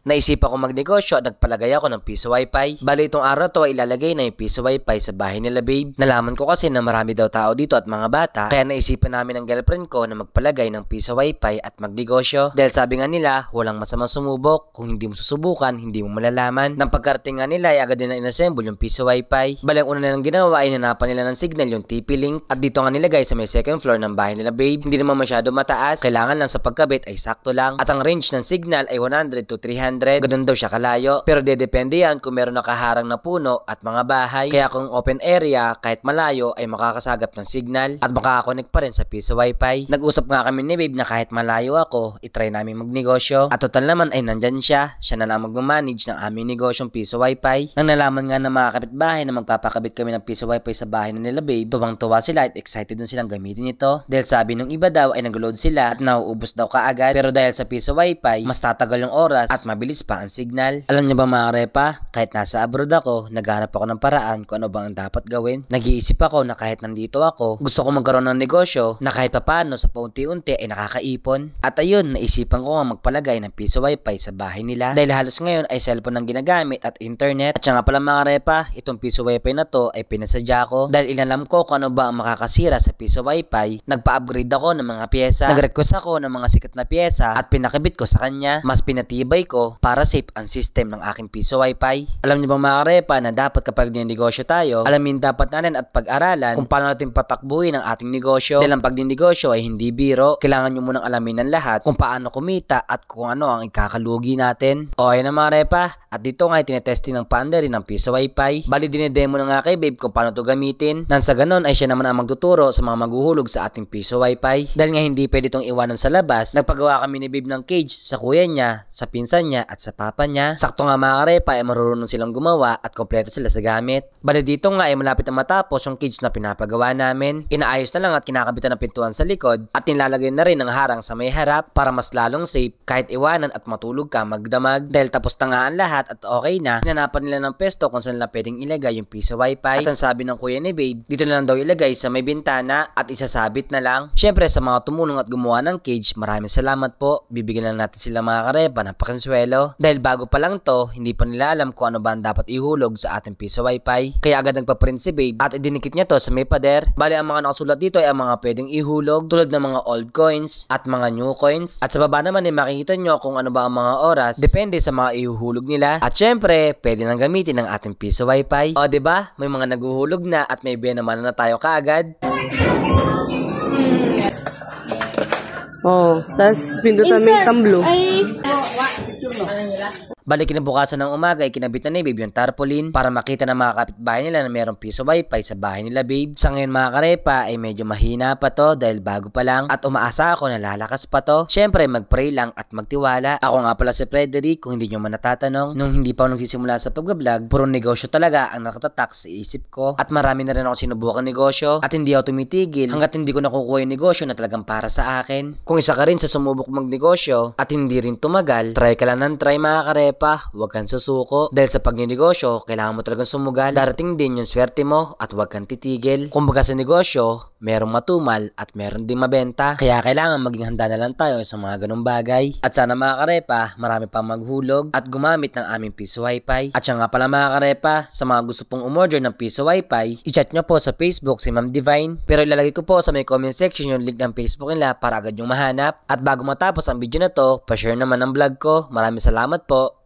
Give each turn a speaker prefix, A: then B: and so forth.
A: Naisip ako magnegosyo at nagpalagay ako ng piso wifi. Bali itong araw to ay ilalagay na yung piso wifi sa bahay nila babe. Nalaman ko kasi na marami daw tao dito at mga bata kaya naisipan namin ng girlfriend ko na magpalagay ng piso wifi at magnegosyo. Dahil sabi nga nila walang masamang sumubok kung hindi mo susubukan hindi mo malalaman. Nang pagkarating nga nila ay agad din na inassemble yung piso wifi. Bali ang una nilang ginawa ay nanapan nila ng signal yung TP-Link at dito nga nilagay sa may second floor ng bahay nila babe. Hindi naman masyado mataas. Kailangan lang sa pagkabit ay sakto lang at ang range ng signal ay 100 to 300 300, ganun daw siya kalayo. Pero depende yan kung meron nakaharang na puno at mga bahay. Kaya kung open area, kahit malayo, ay makakasagap ng signal at makakakonek pa rin sa piso wifi. Nag-usap nga kami ni Babe na kahit malayo ako, itry namin magnegosyo. At total naman ay nandyan siya. Siya na lang mag-manage ng aming negosyong piso wifi. Nang nalaman nga ng mga kapitbahay na magpapakabit kami ng piso wifi sa bahay na nila Babe, tuwang-tuwa sila at excited na silang gamitin ito. Dahil sabi nung iba daw ay nag-load sila at nauubos daw kaagad. Pero dahil sa piso wifi, mas tatagal yung oras at mabilis mabilis pa ang signal. Alam niyo ba mga karepa, kahit nasa abroad ako, naghanap ako ng paraan kung ano bang dapat gawin. Nag-iisip ako na kahit nandito ako, gusto ko magkaroon ng negosyo na kahit papano sa paunti-unti ay nakakaipon. At ayun, naisipan ko nga magpalagay ng piso wifi sa bahay nila dahil halos ngayon ay cellphone ang ginagamit at internet. At siya nga pala mga karepa, itong piso wifi na to ay pinasadya ko dahil inalam ko kung ano ba ang makakasira sa piso wifi. Nagpa-upgrade ako ng mga pyesa. Nag-request ako ng mga sikat na pyesa at pinakibit ko sa kanya. Mas pinatibay ko para safe ang system ng aking piso wifi. Alam niyo bang mga karepa na dapat kapag ninegosyo tayo, alamin dapat natin at pag-aralan kung paano natin patakbuhin ang ating negosyo. Dahil ang pagninegosyo ay hindi biro, kailangan nyo munang alamin ng lahat kung paano kumita at kung ano ang ikakalugi natin. O ayan na mga repa, at dito nga ay tinetesting ng panda rin ng piso wifi. Bali dinedemo na nga kay babe kung paano to gamitin. Nang sa ganon ay siya naman ang magtuturo sa mga maghuhulog sa ating piso wifi. Dahil nga hindi pwede itong iwanan sa labas, nagpagawa kami ni babe ng cage sa kuya niya, sa pinsan niya, niya at sa papa niya. Sakto nga mga karepa ay marunong silang gumawa at kompleto sila sa gamit. Bale dito nga ay malapit na matapos yung kids na pinapagawa namin. Inaayos na lang at kinakabitan ng pintuan sa likod at nilalagay na rin ng harang sa may harap para mas lalong safe kahit iwanan at matulog ka magdamag. Dahil tapos na nga ang lahat at okay na, hinanapan nila ng pesto kung saan nila pwedeng ilagay yung piece wifi. At ang sabi ng kuya ni Babe, dito na lang daw ilagay sa may bintana at isasabit na lang. Syempre sa mga tumulong at gumawa ng cage, maraming salamat po. Bibigyan lang natin sila mga karepa ng pakinswelo modelo dahil bago pa lang to, hindi pa nila alam kung ano ba ang dapat ihulog sa ating piso wifi. Kaya agad nagpa-print si Babe at idinikit niya to sa may pader. Bali ang mga nakasulat dito ay ang mga pwedeng ihulog tulad ng mga old coins at mga new coins. At sa baba naman ay eh, makikita nyo kung ano ba ang mga oras depende sa mga ihuhulog nila. At syempre, pwede nang gamitin ang ating piso wifi. O ba diba, may mga naguhulog na at may naman na tayo kaagad. Oh, tapos pindutan mo yung tamblo. Ay, Thank Balik kinabukasan ng umaga, ay kinabit na ni Babe yung tarpaulin para makita ng mga kapitbahay nila na mayroong piso wifi sa bahay nila Babe. Sa ngayon mga karepa ay medyo mahina pa to dahil bago pa lang at umaasa ako na lalakas pa to. Siyempre magpray lang at magtiwala. Ako nga pala si Frederick kung hindi nyo man natatanong. Nung hindi pa ako nagsisimula sa pagbablog, puro negosyo talaga ang nakatatak sa isip ko. At marami na rin ako sinubukan negosyo at hindi ako tumitigil hanggat hindi ko nakukuha yung negosyo na talagang para sa akin. Kung isa ka rin sa sumubok magnegosyo at hindi rin tumagal, try ka lang ng try mga mga karepa, huwag kang susuko. Dahil sa pagninegosyo, kailangan mo talagang sumugal. Darating din yung swerte mo at huwag kang titigil. Kumbaga sa negosyo, merong matumal at meron din mabenta. Kaya kailangan maging handa na lang tayo sa mga ganong bagay. At sana mga karepa, marami pa maghulog at gumamit ng aming piso wifi. At siya nga pala mga karepa, sa mga gusto pong umorder ng piso wifi, i-chat nyo po sa Facebook si Ma'am Divine. Pero ilalagay ko po sa may comment section yung link ng Facebook nila para agad yung mahanap. At bago matapos ang video na to, pa-share naman ang vlog ko. Maraming salamat but